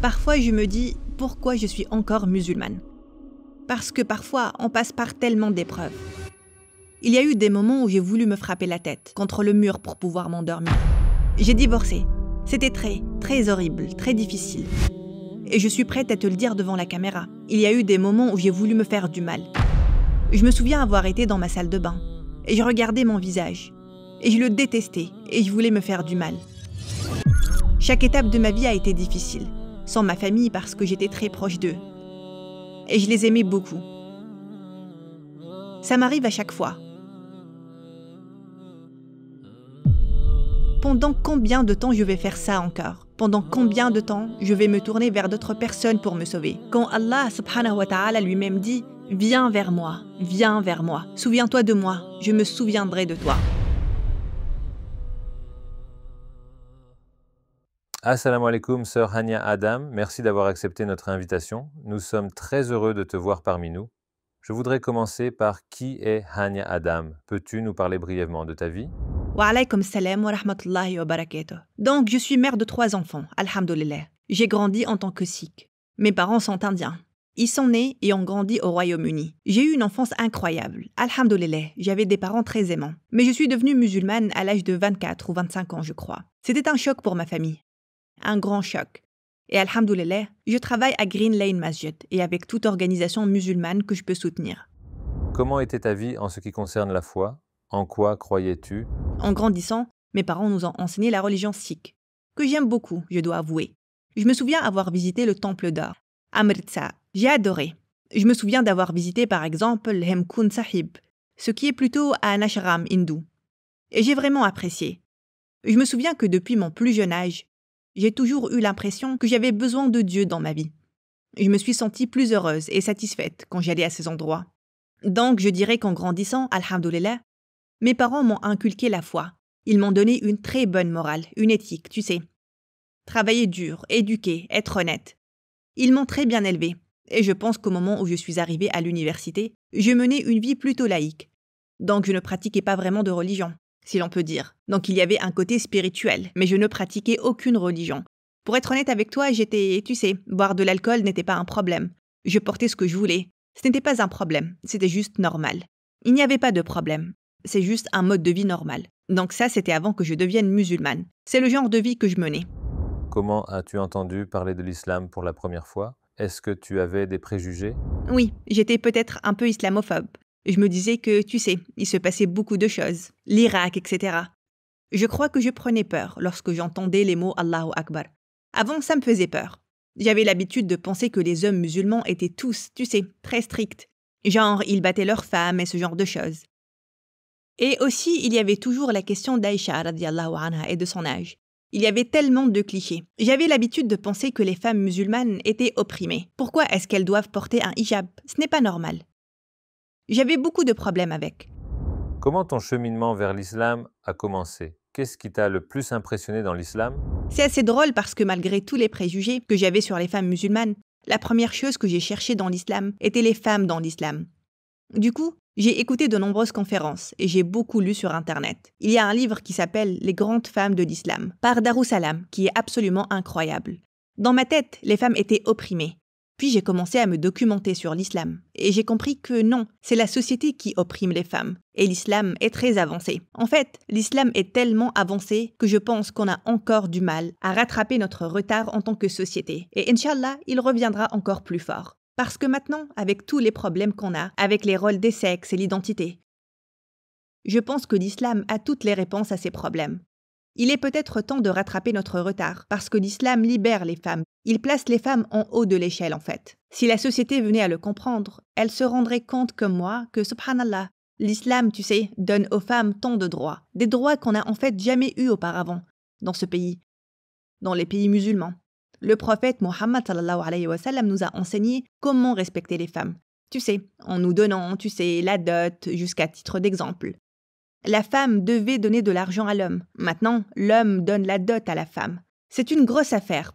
Parfois, je me dis pourquoi je suis encore musulmane. Parce que parfois, on passe par tellement d'épreuves. Il y a eu des moments où j'ai voulu me frapper la tête contre le mur pour pouvoir m'endormir. J'ai divorcé. C'était très, très horrible, très difficile. Et je suis prête à te le dire devant la caméra. Il y a eu des moments où j'ai voulu me faire du mal. Je me souviens avoir été dans ma salle de bain. Et je regardais mon visage. Et je le détestais. Et je voulais me faire du mal. Chaque étape de ma vie a été difficile sans ma famille parce que j'étais très proche d'eux. Et je les aimais beaucoup. Ça m'arrive à chaque fois. Pendant combien de temps je vais faire ça encore Pendant combien de temps je vais me tourner vers d'autres personnes pour me sauver Quand Allah subhanahu wa ta'ala lui-même dit Viens vers moi, viens vers moi, souviens-toi de moi, je me souviendrai de toi. Assalamu alaikum, sœur Hania Adam, merci d'avoir accepté notre invitation. Nous sommes très heureux de te voir parmi nous. Je voudrais commencer par qui est Hania Adam Peux-tu nous parler brièvement de ta vie Wa alaikum salam wa rahmatullahi wa barakatuh. Donc, je suis mère de trois enfants, alhamdoulilah. J'ai grandi en tant que sikh. Mes parents sont indiens. Ils sont nés et ont grandi au Royaume-Uni. J'ai eu une enfance incroyable. Alhamdoulilah, j'avais des parents très aimants. Mais je suis devenue musulmane à l'âge de 24 ou 25 ans, je crois. C'était un choc pour ma famille un grand choc. Et alhamdoulilah, je travaille à Green Lane Masjid et avec toute organisation musulmane que je peux soutenir. Comment était ta vie en ce qui concerne la foi En quoi croyais-tu En grandissant, mes parents nous ont enseigné la religion sikh, que j'aime beaucoup, je dois avouer. Je me souviens avoir visité le temple d'or, Amritsar. J'ai adoré. Je me souviens d'avoir visité par exemple le Sahib, ce qui est plutôt un ashram hindou. Et j'ai vraiment apprécié. Je me souviens que depuis mon plus jeune âge, j'ai toujours eu l'impression que j'avais besoin de Dieu dans ma vie. Je me suis sentie plus heureuse et satisfaite quand j'allais à ces endroits. Donc je dirais qu'en grandissant, alhamdoulilah, mes parents m'ont inculqué la foi. Ils m'ont donné une très bonne morale, une éthique, tu sais. Travailler dur, éduquer, être honnête. Ils m'ont très bien élevée. Et je pense qu'au moment où je suis arrivée à l'université, je menais une vie plutôt laïque. Donc je ne pratiquais pas vraiment de religion si l'on peut dire. Donc il y avait un côté spirituel, mais je ne pratiquais aucune religion. Pour être honnête avec toi, j'étais, tu sais, boire de l'alcool n'était pas un problème. Je portais ce que je voulais. Ce n'était pas un problème, c'était juste normal. Il n'y avait pas de problème. C'est juste un mode de vie normal. Donc ça, c'était avant que je devienne musulmane. C'est le genre de vie que je menais. Comment as-tu entendu parler de l'islam pour la première fois Est-ce que tu avais des préjugés Oui, j'étais peut-être un peu islamophobe. Je me disais que, tu sais, il se passait beaucoup de choses, l'Irak, etc. Je crois que je prenais peur lorsque j'entendais les mots Allahu Akbar. Avant, ça me faisait peur. J'avais l'habitude de penser que les hommes musulmans étaient tous, tu sais, très stricts. Genre, ils battaient leurs femmes et ce genre de choses. Et aussi, il y avait toujours la question d'Aïcha anha et de son âge. Il y avait tellement de clichés. J'avais l'habitude de penser que les femmes musulmanes étaient opprimées. Pourquoi est-ce qu'elles doivent porter un hijab Ce n'est pas normal. J'avais beaucoup de problèmes avec. Comment ton cheminement vers l'islam a commencé Qu'est-ce qui t'a le plus impressionné dans l'islam C'est assez drôle parce que malgré tous les préjugés que j'avais sur les femmes musulmanes, la première chose que j'ai cherchée dans l'islam était les femmes dans l'islam. Du coup, j'ai écouté de nombreuses conférences et j'ai beaucoup lu sur Internet. Il y a un livre qui s'appelle Les grandes femmes de l'islam par Darussalam qui est absolument incroyable. Dans ma tête, les femmes étaient opprimées. Puis j'ai commencé à me documenter sur l'islam, et j'ai compris que non, c'est la société qui opprime les femmes, et l'islam est très avancé. En fait, l'islam est tellement avancé que je pense qu'on a encore du mal à rattraper notre retard en tant que société, et Inch'Allah, il reviendra encore plus fort. Parce que maintenant, avec tous les problèmes qu'on a, avec les rôles des sexes et l'identité, je pense que l'islam a toutes les réponses à ces problèmes. Il est peut-être temps de rattraper notre retard, parce que l'islam libère les femmes, il place les femmes en haut de l'échelle en fait. Si la société venait à le comprendre, elle se rendrait compte comme moi que, subhanallah, l'islam, tu sais, donne aux femmes tant de droits, des droits qu'on n'a en fait jamais eu auparavant, dans ce pays, dans les pays musulmans. Le prophète Mohammed nous a enseigné comment respecter les femmes. Tu sais, en nous donnant, tu sais, la dot, jusqu'à titre d'exemple. La femme devait donner de l'argent à l'homme. Maintenant, l'homme donne la dot à la femme. C'est une grosse affaire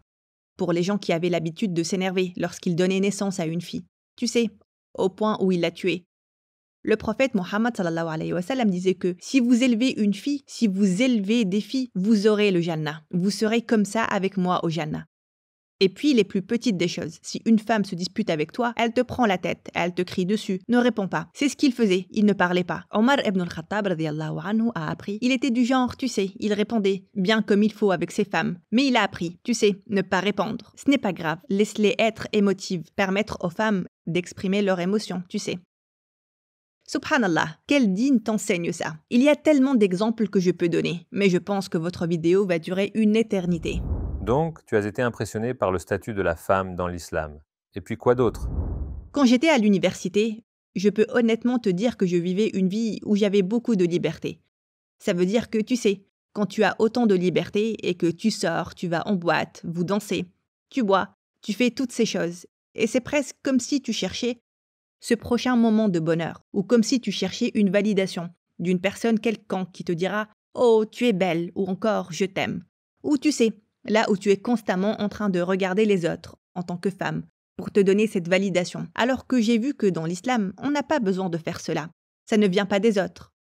pour les gens qui avaient l'habitude de s'énerver lorsqu'ils donnaient naissance à une fille. Tu sais, au point où il l'a tuée. Le prophète Mohammed disait que si vous élevez une fille, si vous élevez des filles, vous aurez le Jannah. Vous serez comme ça avec moi au Jannah. Et puis les plus petites des choses. Si une femme se dispute avec toi, elle te prend la tête, elle te crie dessus, ne réponds pas. C'est ce qu'il faisait, il ne parlait pas. Omar ibn al-Khattab a appris. Il était du genre, tu sais, il répondait, bien comme il faut avec ses femmes. Mais il a appris, tu sais, ne pas répondre. Ce n'est pas grave, laisse-les être émotives, permettre aux femmes d'exprimer leurs émotions, tu sais. Subhanallah, quel digne t'enseigne ça Il y a tellement d'exemples que je peux donner, mais je pense que votre vidéo va durer une éternité. Donc, tu as été impressionné par le statut de la femme dans l'islam. Et puis quoi d'autre Quand j'étais à l'université, je peux honnêtement te dire que je vivais une vie où j'avais beaucoup de liberté. Ça veut dire que tu sais, quand tu as autant de liberté et que tu sors, tu vas en boîte, vous dansez, tu bois, tu fais toutes ces choses. Et c'est presque comme si tu cherchais ce prochain moment de bonheur, ou comme si tu cherchais une validation d'une personne quelconque qui te dira ⁇ Oh, tu es belle ⁇ ou encore ⁇ Je t'aime ⁇ Ou tu sais, là où tu es constamment en train de regarder les autres, en tant que femme, pour te donner cette validation, alors que j'ai vu que dans l'islam, on n'a pas besoin de faire cela. Ça ne vient pas des autres.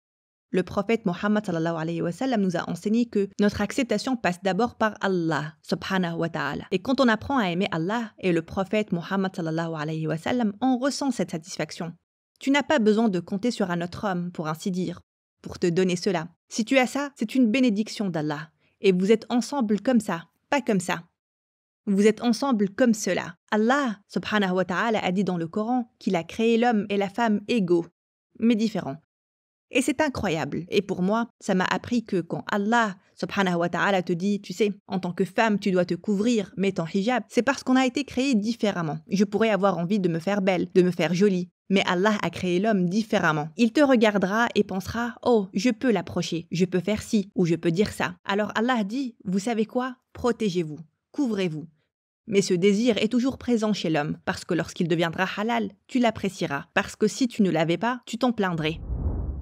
Le prophète Mohammed nous a enseigné que notre acceptation passe d'abord par Allah subhanahu wa ta'ala. Et quand on apprend à aimer Allah et le prophète Mohammed on ressent cette satisfaction. Tu n'as pas besoin de compter sur un autre homme, pour ainsi dire, pour te donner cela. Si tu as ça, c'est une bénédiction d'Allah. Et vous êtes ensemble comme ça, comme ça. Vous êtes ensemble comme cela. Allah subhanahu wa ta'ala a dit dans le Coran qu'il a créé l'homme et la femme égaux, mais différents. Et c'est incroyable. Et pour moi, ça m'a appris que quand Allah subhanahu wa ta'ala te dit, tu sais, en tant que femme, tu dois te couvrir, mais ton hijab, c'est parce qu'on a été créé différemment. Je pourrais avoir envie de me faire belle, de me faire jolie, mais Allah a créé l'homme différemment. Il te regardera et pensera Oh, je peux l'approcher, je peux faire ci, ou je peux dire ça. Alors Allah dit Vous savez quoi Protégez-vous, couvrez-vous. Mais ce désir est toujours présent chez l'homme, parce que lorsqu'il deviendra halal, tu l'apprécieras, parce que si tu ne l'avais pas, tu t'en plaindrais.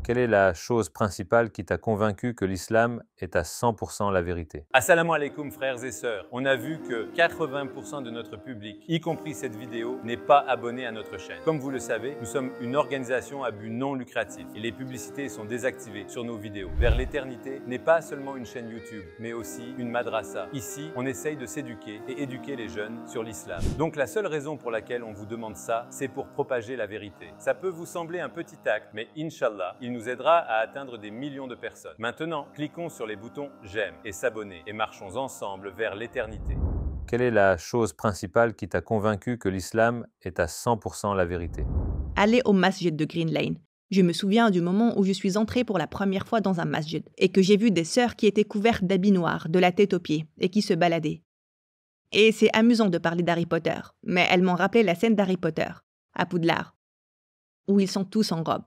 Quelle est la chose principale qui t'a convaincu que l'islam est à 100% la vérité Assalamu alaikum frères et sœurs. On a vu que 80% de notre public, y compris cette vidéo, n'est pas abonné à notre chaîne. Comme vous le savez, nous sommes une organisation à but non lucratif et les publicités sont désactivées sur nos vidéos. Vers l'éternité n'est pas seulement une chaîne YouTube, mais aussi une madrasa. Ici, on essaye de s'éduquer et éduquer les jeunes sur l'islam. Donc la seule raison pour laquelle on vous demande ça, c'est pour propager la vérité. Ça peut vous sembler un petit acte, mais inshallah, nous aidera à atteindre des millions de personnes. Maintenant, cliquons sur les boutons J'aime et S'abonner et marchons ensemble vers l'éternité. Quelle est la chose principale qui t'a convaincu que l'islam est à 100% la vérité Aller au masjid de Green Lane. Je me souviens du moment où je suis entrée pour la première fois dans un masjid et que j'ai vu des sœurs qui étaient couvertes d'habits noirs, de la tête aux pieds, et qui se baladaient. Et c'est amusant de parler d'Harry Potter, mais elles m'ont rappelé la scène d'Harry Potter, à Poudlard, où ils sont tous en robe.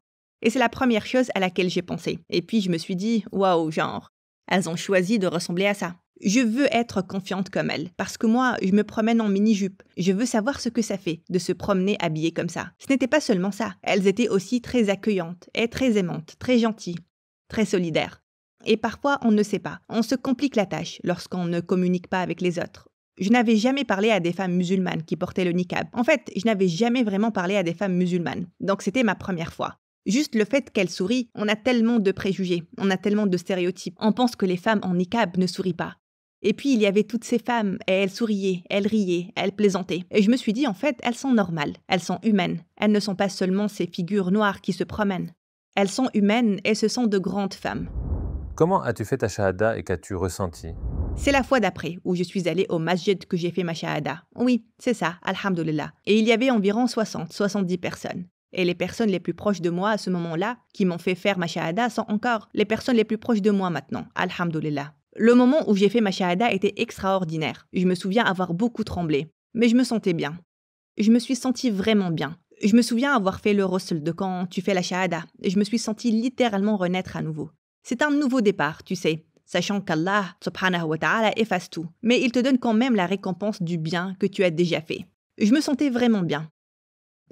Et c'est la première chose à laquelle j'ai pensé. Et puis je me suis dit, waouh, genre, elles ont choisi de ressembler à ça. Je veux être confiante comme elles, parce que moi, je me promène en mini-jupe. Je veux savoir ce que ça fait de se promener habillée comme ça. Ce n'était pas seulement ça, elles étaient aussi très accueillantes, et très aimantes, très gentilles, très solidaires. Et parfois, on ne sait pas, on se complique la tâche lorsqu'on ne communique pas avec les autres. Je n'avais jamais parlé à des femmes musulmanes qui portaient le niqab. En fait, je n'avais jamais vraiment parlé à des femmes musulmanes, donc c'était ma première fois. Juste le fait qu'elle sourit, on a tellement de préjugés, on a tellement de stéréotypes. On pense que les femmes en niqab ne sourient pas. Et puis il y avait toutes ces femmes, et elles souriaient, elles riaient, elles plaisantaient. Et je me suis dit en fait, elles sont normales, elles sont humaines. Elles ne sont pas seulement ces figures noires qui se promènent. Elles sont humaines et ce sont de grandes femmes. Comment as-tu fait ta shahada et qu'as-tu ressenti c'est la fois d'après où je suis allée au masjid que j'ai fait ma shahada. Oui, c'est ça, alhamdulillah. Et il y avait environ 60-70 personnes. Et les personnes les plus proches de moi à ce moment-là, qui m'ont fait faire ma shahada, sont encore les personnes les plus proches de moi maintenant, alhamdoulilah. Le moment où j'ai fait ma shahada était extraordinaire. Je me souviens avoir beaucoup tremblé, mais je me sentais bien. Je me suis sentie vraiment bien. Je me souviens avoir fait le rossel de quand tu fais la shahada. Je me suis sentie littéralement renaître à nouveau. C'est un nouveau départ, tu sais, sachant qu'Allah, subhanahu wa ta'ala, efface tout, mais il te donne quand même la récompense du bien que tu as déjà fait. Je me sentais vraiment bien.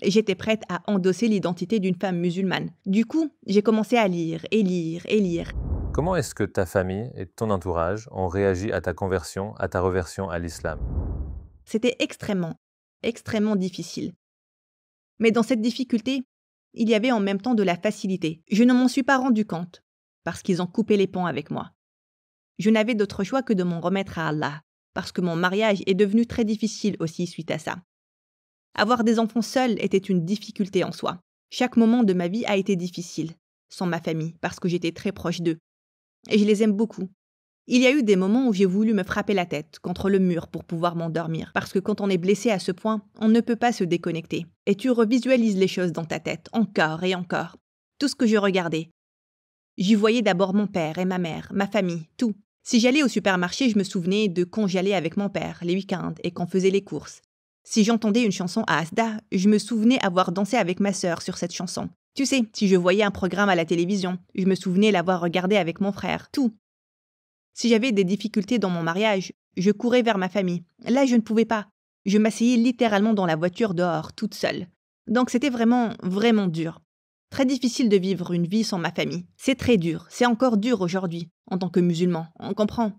J'étais prête à endosser l'identité d'une femme musulmane. Du coup, j'ai commencé à lire et lire et lire. Comment est-ce que ta famille et ton entourage ont réagi à ta conversion, à ta reversion à l'islam C'était extrêmement, extrêmement difficile. Mais dans cette difficulté, il y avait en même temps de la facilité. Je ne m'en suis pas rendu compte, parce qu'ils ont coupé les ponts avec moi. Je n'avais d'autre choix que de m'en remettre à Allah, parce que mon mariage est devenu très difficile aussi suite à ça. Avoir des enfants seuls était une difficulté en soi. Chaque moment de ma vie a été difficile, sans ma famille, parce que j'étais très proche d'eux. Et je les aime beaucoup. Il y a eu des moments où j'ai voulu me frapper la tête contre le mur pour pouvoir m'endormir, parce que quand on est blessé à ce point, on ne peut pas se déconnecter. Et tu revisualises les choses dans ta tête, encore et encore. Tout ce que je regardais. J'y voyais d'abord mon père et ma mère, ma famille, tout. Si j'allais au supermarché, je me souvenais de quand j'allais avec mon père, les week-ends, et qu'on faisait les courses. Si j'entendais une chanson à Asda, je me souvenais avoir dansé avec ma sœur sur cette chanson. Tu sais, si je voyais un programme à la télévision, je me souvenais l'avoir regardé avec mon frère, tout. Si j'avais des difficultés dans mon mariage, je courais vers ma famille. Là, je ne pouvais pas. Je m'asseyais littéralement dans la voiture dehors, toute seule. Donc c'était vraiment, vraiment dur. Très difficile de vivre une vie sans ma famille. C'est très dur, c'est encore dur aujourd'hui, en tant que musulman, on comprend.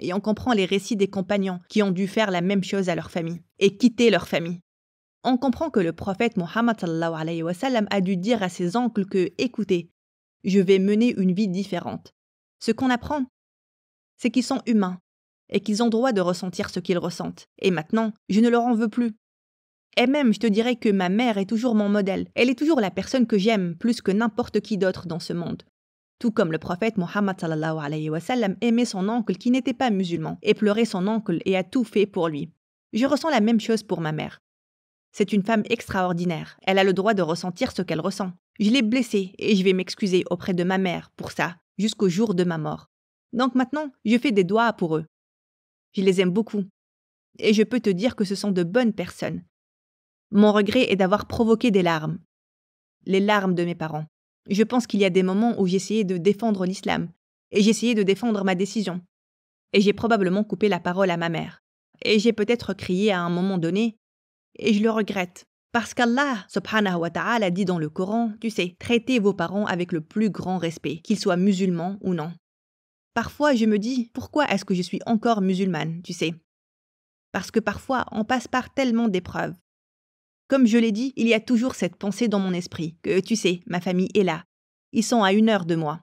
Et on comprend les récits des compagnons qui ont dû faire la même chose à leur famille et quitter leur famille. On comprend que le prophète Mohammed a dû dire à ses oncles que écoutez, je vais mener une vie différente. Ce qu'on apprend, c'est qu'ils sont humains et qu'ils ont droit de ressentir ce qu'ils ressentent. Et maintenant, je ne leur en veux plus. Et même, je te dirais que ma mère est toujours mon modèle. Elle est toujours la personne que j'aime plus que n'importe qui d'autre dans ce monde. Tout comme le prophète Mohammed alayhi wa aimait son oncle qui n'était pas musulman et pleurait son oncle et a tout fait pour lui. Je ressens la même chose pour ma mère. C'est une femme extraordinaire. Elle a le droit de ressentir ce qu'elle ressent. Je l'ai blessée et je vais m'excuser auprès de ma mère pour ça, jusqu'au jour de ma mort. Donc maintenant, je fais des doigts pour eux. Je les aime beaucoup. Et je peux te dire que ce sont de bonnes personnes. Mon regret est d'avoir provoqué des larmes. Les larmes de mes parents. Je pense qu'il y a des moments où j'essayais de défendre l'islam, et j'essayais de défendre ma décision. Et j'ai probablement coupé la parole à ma mère. Et j'ai peut-être crié à un moment donné, et je le regrette. Parce qu'Allah, subhanahu wa ta'ala, dit dans le Coran, tu sais, traitez vos parents avec le plus grand respect, qu'ils soient musulmans ou non. Parfois, je me dis, pourquoi est-ce que je suis encore musulmane, tu sais Parce que parfois, on passe par tellement d'épreuves, comme je l'ai dit, il y a toujours cette pensée dans mon esprit, que tu sais, ma famille est là. Ils sont à une heure de moi.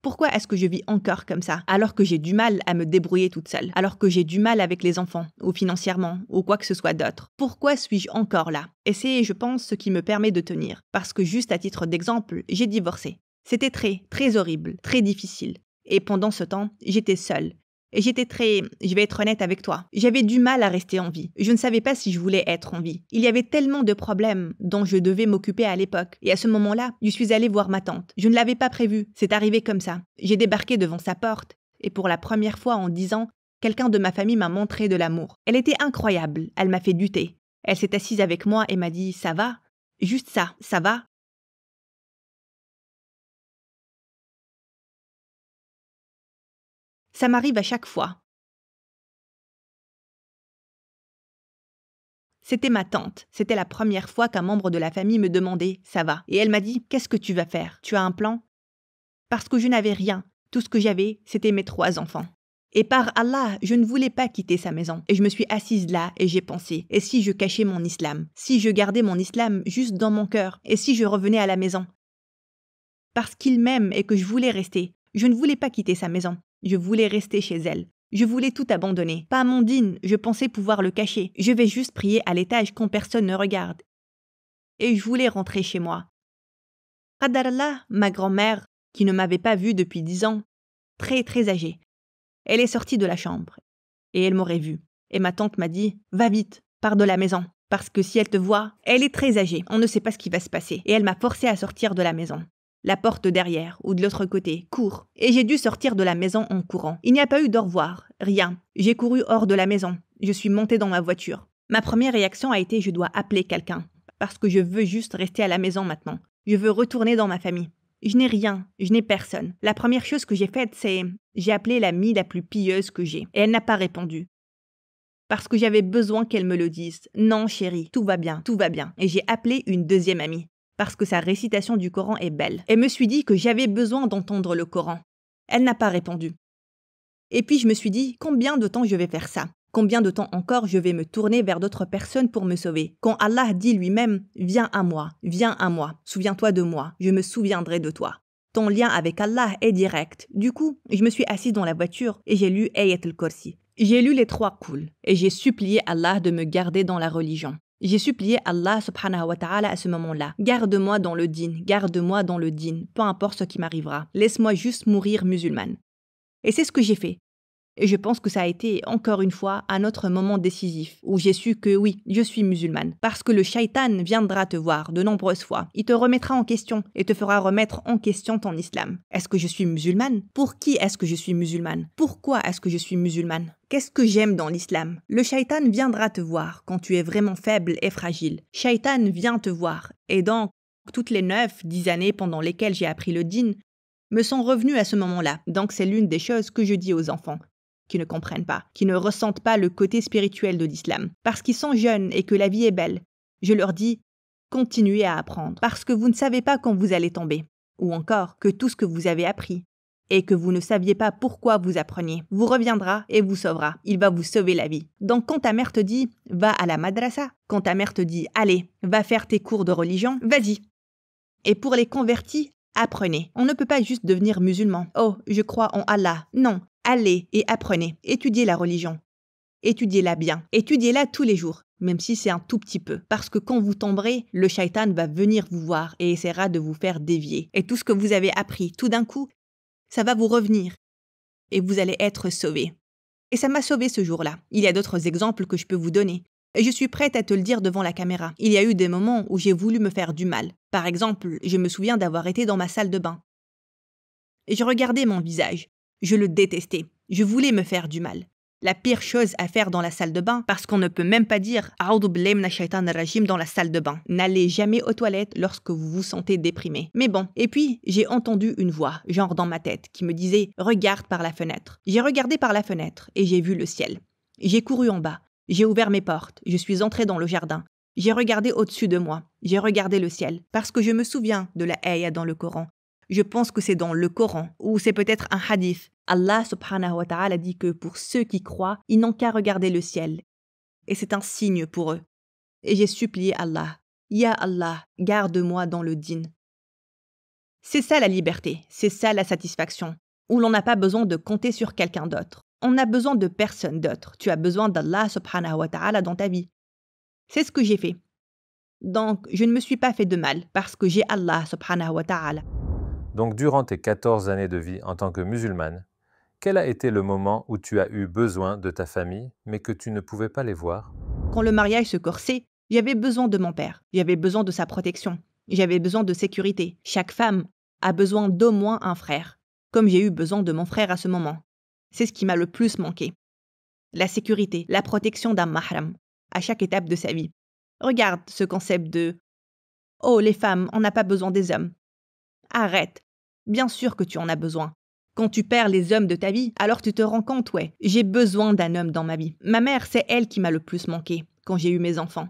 Pourquoi est-ce que je vis encore comme ça, alors que j'ai du mal à me débrouiller toute seule, alors que j'ai du mal avec les enfants, ou financièrement, ou quoi que ce soit d'autre Pourquoi suis-je encore là Et c'est, je pense, ce qui me permet de tenir. Parce que juste à titre d'exemple, j'ai divorcé. C'était très, très horrible, très difficile. Et pendant ce temps, j'étais seule, et J'étais très, je vais être honnête avec toi, j'avais du mal à rester en vie. Je ne savais pas si je voulais être en vie. Il y avait tellement de problèmes dont je devais m'occuper à l'époque. Et à ce moment-là, je suis allée voir ma tante. Je ne l'avais pas prévu, c'est arrivé comme ça. J'ai débarqué devant sa porte, et pour la première fois en dix ans, quelqu'un de ma famille m'a montré de l'amour. Elle était incroyable, elle m'a fait du thé. Elle s'est assise avec moi et m'a dit ⁇ ça va ?⁇ Juste ça, ça va Ça m'arrive à chaque fois. C'était ma tante. C'était la première fois qu'un membre de la famille me demandait ⁇ ça va ?⁇ Et elle m'a dit ⁇ Qu'est-ce que tu vas faire Tu as un plan ?⁇ Parce que je n'avais rien. Tout ce que j'avais, c'était mes trois enfants. Et par Allah, je ne voulais pas quitter sa maison. Et je me suis assise là et j'ai pensé, et si je cachais mon islam Si je gardais mon islam juste dans mon cœur Et si je revenais à la maison Parce qu'il m'aime et que je voulais rester. Je ne voulais pas quitter sa maison. Je voulais rester chez elle. Je voulais tout abandonner. Pas Amandine, je pensais pouvoir le cacher. Je vais juste prier à l'étage quand personne ne regarde. Et je voulais rentrer chez moi. Allah, ma grand-mère, qui ne m'avait pas vue depuis dix ans, très très âgée, elle est sortie de la chambre. Et elle m'aurait vue. Et ma tante m'a dit Va vite, pars de la maison. Parce que si elle te voit, elle est très âgée, on ne sait pas ce qui va se passer. Et elle m'a forcée à sortir de la maison la porte derrière ou de l'autre côté, court. Et j'ai dû sortir de la maison en courant. Il n'y a pas eu d'au revoir, rien. J'ai couru hors de la maison. Je suis montée dans ma voiture. Ma première réaction a été je dois appeler quelqu'un, parce que je veux juste rester à la maison maintenant. Je veux retourner dans ma famille. Je n'ai rien, je n'ai personne. La première chose que j'ai faite, c'est j'ai appelé l'amie la plus pieuse que j'ai, et elle n'a pas répondu. Parce que j'avais besoin qu'elle me le dise. Non, chérie, tout va bien, tout va bien. Et j'ai appelé une deuxième amie parce que sa récitation du Coran est belle, et me suis dit que j'avais besoin d'entendre le Coran. Elle n'a pas répondu. Et puis je me suis dit, combien de temps je vais faire ça Combien de temps encore je vais me tourner vers d'autres personnes pour me sauver Quand Allah dit lui-même ⁇ Viens à moi, viens à moi, souviens-toi de moi, je me souviendrai de toi ⁇ Ton lien avec Allah est direct. Du coup, je me suis assis dans la voiture et j'ai lu Ayat al-Kursi. J'ai lu les trois couls et j'ai supplié Allah de me garder dans la religion. J'ai supplié Allah subhanahu wa ta'ala à ce moment-là. Garde-moi dans le din, garde-moi dans le din, peu importe ce qui m'arrivera. Laisse-moi juste mourir musulmane. Et c'est ce que j'ai fait. Et je pense que ça a été encore une fois un autre moment décisif où j'ai su que oui, je suis musulmane. Parce que le shaitan viendra te voir de nombreuses fois. Il te remettra en question et te fera remettre en question ton islam. Est-ce que je suis musulmane Pour qui est-ce que je suis musulmane Pourquoi est-ce que je suis musulmane Qu'est-ce que j'aime dans l'islam Le shaitan viendra te voir quand tu es vraiment faible et fragile. Shaitan vient te voir. Et donc, toutes les 9, 10 années pendant lesquelles j'ai appris le din, me sont revenus à ce moment-là. Donc c'est l'une des choses que je dis aux enfants qui ne comprennent pas, qui ne ressentent pas le côté spirituel de l'islam. Parce qu'ils sont jeunes et que la vie est belle, je leur dis continuez à apprendre, parce que vous ne savez pas quand vous allez tomber, ou encore que tout ce que vous avez appris et que vous ne saviez pas pourquoi vous appreniez, vous reviendra et vous sauvera. Il va vous sauver la vie. Donc quand ta mère te dit « va à la madrasa », quand ta mère te dit « allez, va faire tes cours de religion, vas-y ». Et pour les convertis, apprenez. On ne peut pas juste devenir musulman. Oh, je crois en Allah. Non, Allez et apprenez, étudiez la religion. Étudiez-la bien, étudiez-la tous les jours, même si c'est un tout petit peu, parce que quand vous tomberez, le shaitan va venir vous voir et essaiera de vous faire dévier. Et tout ce que vous avez appris, tout d'un coup, ça va vous revenir et vous allez être sauvé. Et ça m'a sauvé ce jour-là. Il y a d'autres exemples que je peux vous donner. Et je suis prête à te le dire devant la caméra. Il y a eu des moments où j'ai voulu me faire du mal. Par exemple, je me souviens d'avoir été dans ma salle de bain. Et je regardais mon visage. Je le détestais. Je voulais me faire du mal. La pire chose à faire dans la salle de bain, parce qu'on ne peut même pas dire rajim dans la salle de bain. N'allez jamais aux toilettes lorsque vous vous sentez déprimé. Mais bon. Et puis, j'ai entendu une voix, genre dans ma tête, qui me disait Regarde par la fenêtre. J'ai regardé par la fenêtre et j'ai vu le ciel. J'ai couru en bas. J'ai ouvert mes portes. Je suis entré dans le jardin. J'ai regardé au-dessus de moi. J'ai regardé le ciel. Parce que je me souviens de la haïa dans le Coran je pense que c'est dans le Coran ou c'est peut-être un hadith. Allah subhanahu wa ta'ala dit que pour ceux qui croient, ils n'ont qu'à regarder le ciel. Et c'est un signe pour eux. Et j'ai supplié Allah, Ya Allah, garde-moi dans le din. C'est ça la liberté, c'est ça la satisfaction, où l'on n'a pas besoin de compter sur quelqu'un d'autre. On n'a besoin de personne d'autre. Tu as besoin d'Allah subhanahu wa ta'ala dans ta vie. C'est ce que j'ai fait. Donc, je ne me suis pas fait de mal parce que j'ai Allah subhanahu wa ta'ala. Donc durant tes 14 années de vie en tant que musulmane, quel a été le moment où tu as eu besoin de ta famille, mais que tu ne pouvais pas les voir Quand le mariage se corsait, j'avais besoin de mon père, j'avais besoin de sa protection, j'avais besoin de sécurité. Chaque femme a besoin d'au moins un frère, comme j'ai eu besoin de mon frère à ce moment. C'est ce qui m'a le plus manqué. La sécurité, la protection d'un mahram, à chaque étape de sa vie. Regarde ce concept de ⁇ Oh, les femmes, on n'a pas besoin des hommes ⁇ Arrête. Bien sûr que tu en as besoin. Quand tu perds les hommes de ta vie, alors tu te rends compte, ouais, j'ai besoin d'un homme dans ma vie. Ma mère, c'est elle qui m'a le plus manqué quand j'ai eu mes enfants.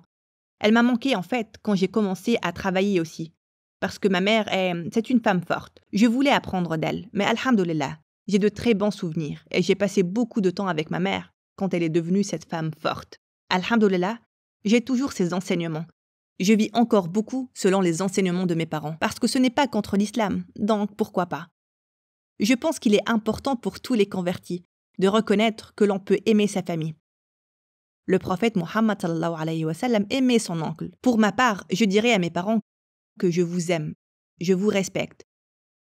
Elle m'a manqué en fait quand j'ai commencé à travailler aussi. Parce que ma mère est, c'est une femme forte. Je voulais apprendre d'elle, mais alhamdoulilah, j'ai de très bons souvenirs et j'ai passé beaucoup de temps avec ma mère quand elle est devenue cette femme forte. Alhamdoulilah, j'ai toujours ses enseignements je vis encore beaucoup selon les enseignements de mes parents, parce que ce n'est pas contre l'islam, donc pourquoi pas. Je pense qu'il est important pour tous les convertis de reconnaître que l'on peut aimer sa famille. Le prophète Mohammed aimait son oncle. Pour ma part, je dirais à mes parents que je vous aime, je vous respecte.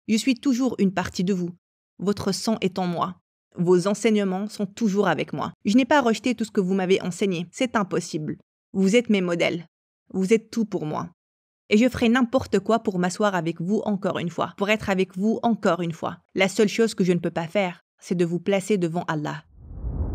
Je suis toujours une partie de vous. Votre sang est en moi. Vos enseignements sont toujours avec moi. Je n'ai pas rejeté tout ce que vous m'avez enseigné, c'est impossible. Vous êtes mes modèles. Vous êtes tout pour moi. Et je ferai n'importe quoi pour m'asseoir avec vous encore une fois, pour être avec vous encore une fois. La seule chose que je ne peux pas faire, c'est de vous placer devant Allah.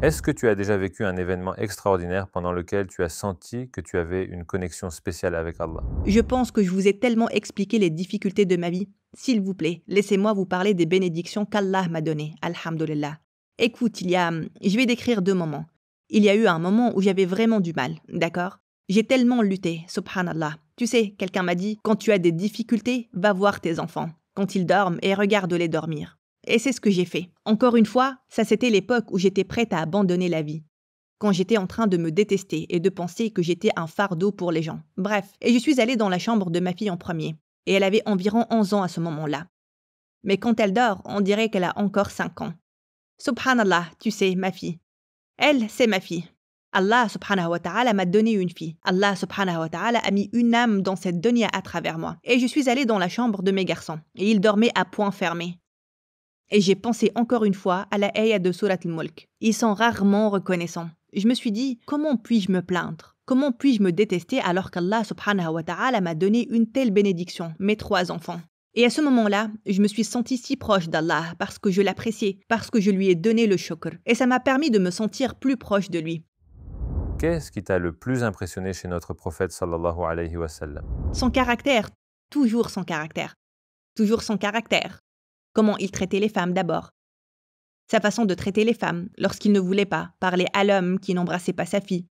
Est-ce que tu as déjà vécu un événement extraordinaire pendant lequel tu as senti que tu avais une connexion spéciale avec Allah Je pense que je vous ai tellement expliqué les difficultés de ma vie. S'il vous plaît, laissez-moi vous parler des bénédictions qu'Allah m'a données, alhamdulillah. Écoute, il y a... Je vais décrire deux moments. Il y a eu un moment où j'avais vraiment du mal, d'accord j'ai tellement lutté, subhanallah. Tu sais, quelqu'un m'a dit, quand tu as des difficultés, va voir tes enfants, quand ils dorment et regarde-les dormir. Et c'est ce que j'ai fait. Encore une fois, ça c'était l'époque où j'étais prête à abandonner la vie. Quand j'étais en train de me détester et de penser que j'étais un fardeau pour les gens. Bref, et je suis allée dans la chambre de ma fille en premier. Et elle avait environ 11 ans à ce moment-là. Mais quand elle dort, on dirait qu'elle a encore 5 ans. Subhanallah, tu sais, ma fille. Elle, c'est ma fille. Allah subhanahu wa ta'ala m'a donné une fille. Allah subhanahu wa ta'ala a mis une âme dans cette denia à travers moi. Et je suis allée dans la chambre de mes garçons. Et ils dormaient à poings fermés. Et j'ai pensé encore une fois à la ayah de Surat al-Mulk. Ils sont rarement reconnaissants. Je me suis dit, comment puis-je me plaindre Comment puis-je me détester alors qu'Allah subhanahu wa ta'ala m'a donné une telle bénédiction, mes trois enfants et à ce moment-là, je me suis sentie si proche d'Allah parce que je l'appréciais, parce que je lui ai donné le shukr. Et ça m'a permis de me sentir plus proche de lui. Qu'est-ce qui t'a le plus impressionné chez notre prophète sallallahu alayhi wa Son caractère, toujours son caractère, toujours son caractère. Comment il traitait les femmes d'abord. Sa façon de traiter les femmes lorsqu'il ne voulait pas parler à l'homme qui n'embrassait pas sa fille.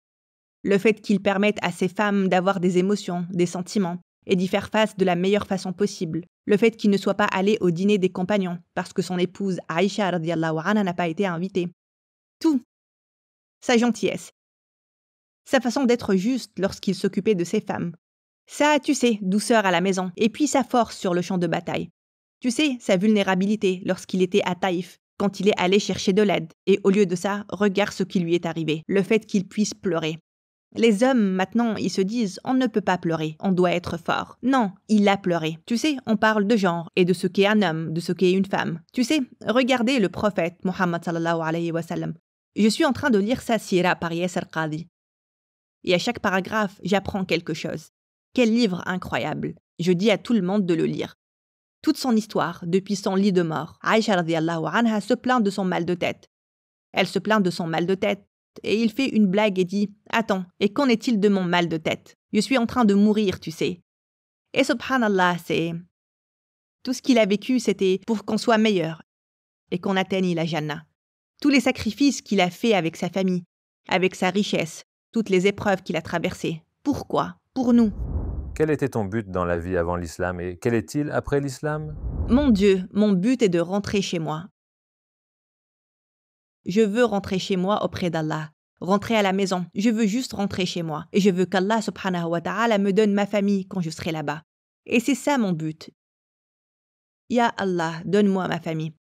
Le fait qu'il permette à ses femmes d'avoir des émotions, des sentiments, et d'y faire face de la meilleure façon possible. Le fait qu'il ne soit pas allé au dîner des compagnons parce que son épouse Aïcha n'a pas été invitée. Tout. Sa gentillesse, sa façon d'être juste lorsqu'il s'occupait de ses femmes. Ça, tu sais, douceur à la maison, et puis sa force sur le champ de bataille. Tu sais, sa vulnérabilité lorsqu'il était à Taïf, quand il est allé chercher de l'aide, et au lieu de ça, regarde ce qui lui est arrivé, le fait qu'il puisse pleurer. Les hommes, maintenant, ils se disent on ne peut pas pleurer, on doit être fort. Non, il a pleuré. Tu sais, on parle de genre et de ce qu'est un homme, de ce qu'est une femme. Tu sais, regardez le prophète Mohammed sallallahu alayhi wa sallam. Je suis en train de lire sa sira par Yasser Qadi et à chaque paragraphe, j'apprends quelque chose. Quel livre incroyable Je dis à tout le monde de le lire. Toute son histoire, depuis son lit de mort, Aïcha anha se plaint de son mal de tête. Elle se plaint de son mal de tête, et il fait une blague et dit Attends, et qu'en est-il de mon mal de tête Je suis en train de mourir, tu sais. Et subhanallah, c'est. Tout ce qu'il a vécu, c'était pour qu'on soit meilleur et qu'on atteigne la Jannah. Tous les sacrifices qu'il a faits avec sa famille, avec sa richesse, toutes les épreuves qu'il a traversées. Pourquoi Pour nous. Quel était ton but dans la vie avant l'islam et quel est-il après l'islam Mon Dieu, mon but est de rentrer chez moi. Je veux rentrer chez moi auprès d'Allah, rentrer à la maison. Je veux juste rentrer chez moi et je veux qu'Allah subhanahu wa ta'ala me donne ma famille quand je serai là-bas. Et c'est ça mon but. Ya Allah, donne-moi ma famille.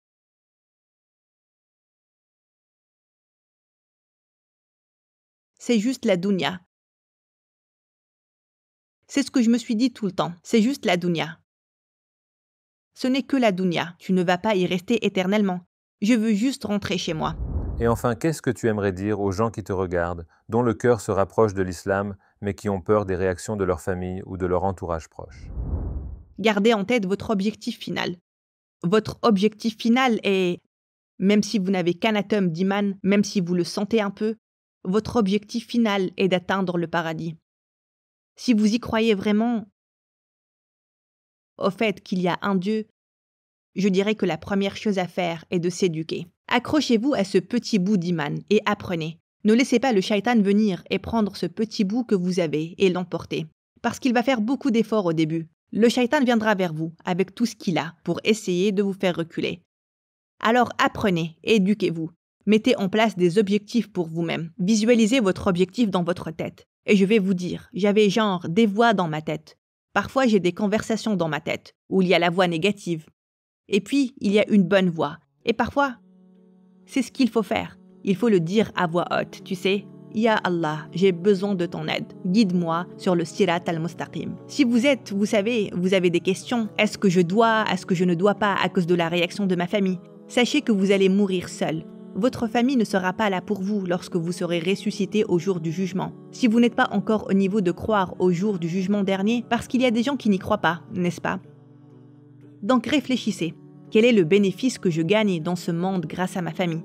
c'est juste la dounia. C'est ce que je me suis dit tout le temps, c'est juste la dounia. Ce n'est que la dounia. tu ne vas pas y rester éternellement. Je veux juste rentrer chez moi. Et enfin, qu'est-ce que tu aimerais dire aux gens qui te regardent, dont le cœur se rapproche de l'islam, mais qui ont peur des réactions de leur famille ou de leur entourage proche Gardez en tête votre objectif final. Votre objectif final est, même si vous n'avez qu'un atome d'iman, même si vous le sentez un peu, votre objectif final est d'atteindre le paradis. Si vous y croyez vraiment au fait qu'il y a un Dieu, je dirais que la première chose à faire est de s'éduquer. Accrochez-vous à ce petit bout d'Iman et apprenez. Ne laissez pas le shaitan venir et prendre ce petit bout que vous avez et l'emporter, parce qu'il va faire beaucoup d'efforts au début. Le shaitan viendra vers vous avec tout ce qu'il a pour essayer de vous faire reculer. Alors apprenez, éduquez-vous, Mettez en place des objectifs pour vous-même. Visualisez votre objectif dans votre tête. Et je vais vous dire, j'avais genre des voix dans ma tête. Parfois, j'ai des conversations dans ma tête, où il y a la voix négative. Et puis, il y a une bonne voix. Et parfois, c'est ce qu'il faut faire. Il faut le dire à voix haute, tu sais. Ya Allah, j'ai besoin de ton aide. Guide-moi sur le sirat al-mustaqim. Si vous êtes, vous savez, vous avez des questions. Est-ce que je dois Est-ce que je ne dois pas à cause de la réaction de ma famille Sachez que vous allez mourir seul. Votre famille ne sera pas là pour vous lorsque vous serez ressuscité au jour du jugement. Si vous n'êtes pas encore au niveau de croire au jour du jugement dernier, parce qu'il y a des gens qui n'y croient pas, n'est-ce pas Donc réfléchissez. Quel est le bénéfice que je gagne dans ce monde grâce à ma famille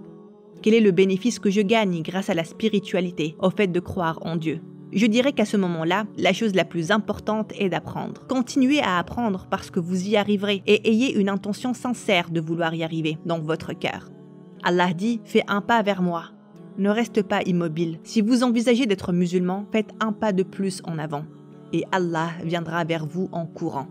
Quel est le bénéfice que je gagne grâce à la spiritualité, au fait de croire en Dieu je dirais qu'à ce moment-là, la chose la plus importante est d'apprendre. Continuez à apprendre parce que vous y arriverez et ayez une intention sincère de vouloir y arriver dans votre cœur. Allah dit Fais un pas vers moi. Ne reste pas immobile. Si vous envisagez d'être musulman, faites un pas de plus en avant. Et Allah viendra vers vous en courant.